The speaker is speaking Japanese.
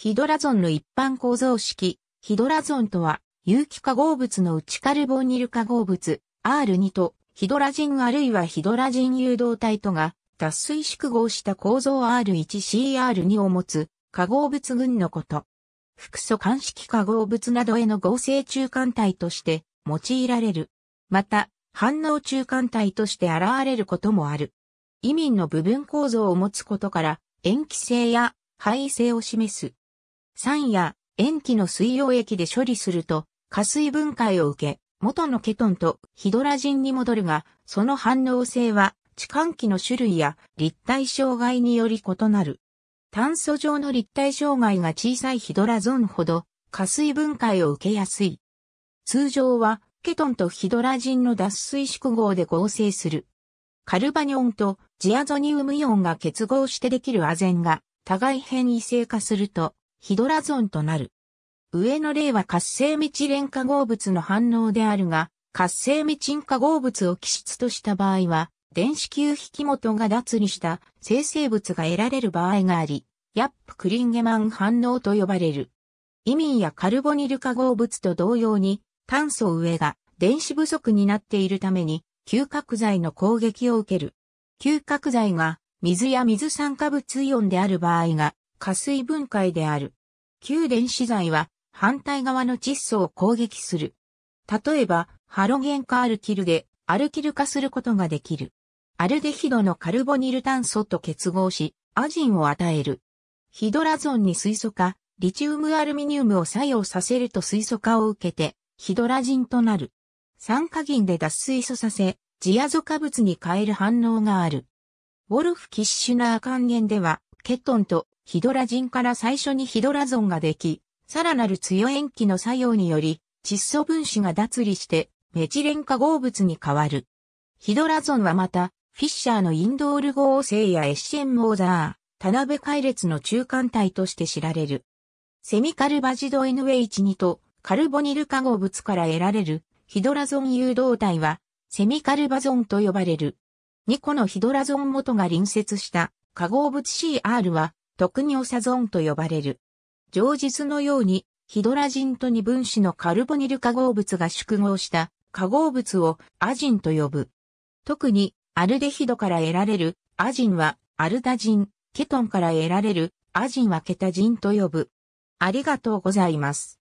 ヒドラゾンの一般構造式、ヒドラゾンとは、有機化合物の内カルボニル化合物、R2 と、ヒドラジンあるいはヒドラジン誘導体とが、脱水縮合した構造 R1CR2 を持つ化合物群のこと。複素間式化合物などへの合成中間体として用いられる。また、反応中間体として現れることもある。移民の部分構造を持つことから、塩基性や灰性を示す。酸や塩基の水溶液で処理すると、加水分解を受け、元のケトンとヒドラジンに戻るが、その反応性は、置換器の種類や立体障害により異なる。炭素上の立体障害が小さいヒドラゾーンほど、加水分解を受けやすい。通常は、ケトンとヒドラジンの脱水縮合で合成する。カルバニオンとジアゾニウムイオンが結合してできるアゼンが、互い変異性化すると、ヒドラゾンとなる。上の例は活性未知連化合物の反応であるが、活性未沈化合物を基質とした場合は、電子球引元が脱離した生成物が得られる場合があり、ヤップ・クリンゲマン反応と呼ばれる。イミンやカルボニル化合物と同様に、炭素上が電子不足になっているために、吸角剤の攻撃を受ける。吸角剤が水や水酸化物イオンである場合が、加水分解である。旧電子剤は反対側の窒素を攻撃する。例えば、ハロゲンカ・アルキルでアルキル化することができる。アルデヒドのカルボニル炭素と結合し、アジンを与える。ヒドラゾンに水素化、リチウムアルミニウムを作用させると水素化を受けて、ヒドラジンとなる。酸化銀で脱水素させ、ジアゾ化物に変える反応がある。ウォルフ・キッシュナー還元では、ケトンとヒドラジンから最初にヒドラゾンができ、さらなる強塩基の作用により、窒素分子が脱離してメチレン化合物に変わる。ヒドラゾンはまた、フィッシャーのインドール合成やエッシェンモーザー、田辺解列の中間体として知られる。セミカルバジド NH2 とカルボニル化合物から得られるヒドラゾン誘導体はセミカルバゾンと呼ばれる。2個のヒドラゾン元が隣接した化合物 CR は特にオサゾンと呼ばれる。上実のようにヒドラジンと二分子のカルボニル化合物が縮合した化合物をアジンと呼ぶ。特にアルデヒドから得られるアジンはアルダジン、ケトンから得られるアジンはケタジンと呼ぶ。ありがとうございます。